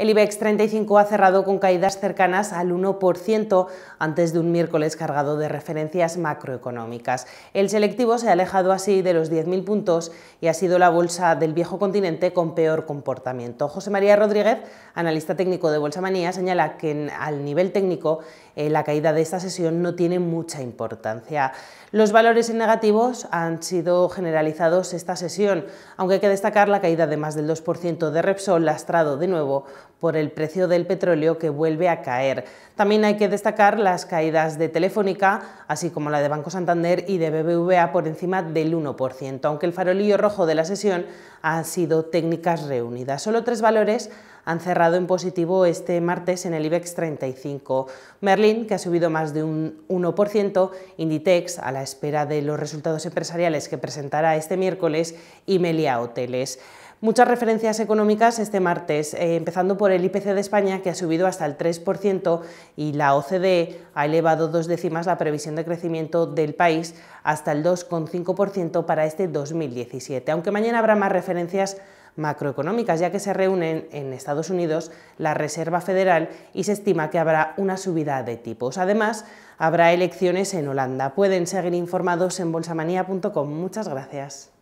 El IBEX 35 ha cerrado con caídas cercanas al 1% antes de un miércoles cargado de referencias macroeconómicas. El selectivo se ha alejado así de los 10.000 puntos y ha sido la bolsa del viejo continente con peor comportamiento. José María Rodríguez, analista técnico de Bolsa Manía, señala que al nivel técnico eh, la caída de esta sesión no tiene mucha importancia. Los valores en negativos han sido generalizados esta sesión, aunque hay que destacar la caída de más del 2% de Repsol, lastrado de nuevo por el precio del petróleo que vuelve a caer. También hay que destacar las caídas de Telefónica, así como la de Banco Santander y de BBVA por encima del 1%, aunque el farolillo rojo de la sesión ha sido técnicas reunidas. Solo tres valores han cerrado en positivo este martes en el IBEX 35. Merlin, que ha subido más de un 1%, Inditex, a la espera de los resultados empresariales que presentará este miércoles, y Melia Hoteles. Muchas referencias económicas este martes, eh, empezando por el IPC de España, que ha subido hasta el 3%, y la OCDE ha elevado dos décimas la previsión de crecimiento del país hasta el 2,5% para este 2017, aunque mañana habrá más referencias macroeconómicas, ya que se reúnen en Estados Unidos la Reserva Federal y se estima que habrá una subida de tipos. Además, habrá elecciones en Holanda. Pueden seguir informados en bolsamanía.com. Muchas gracias.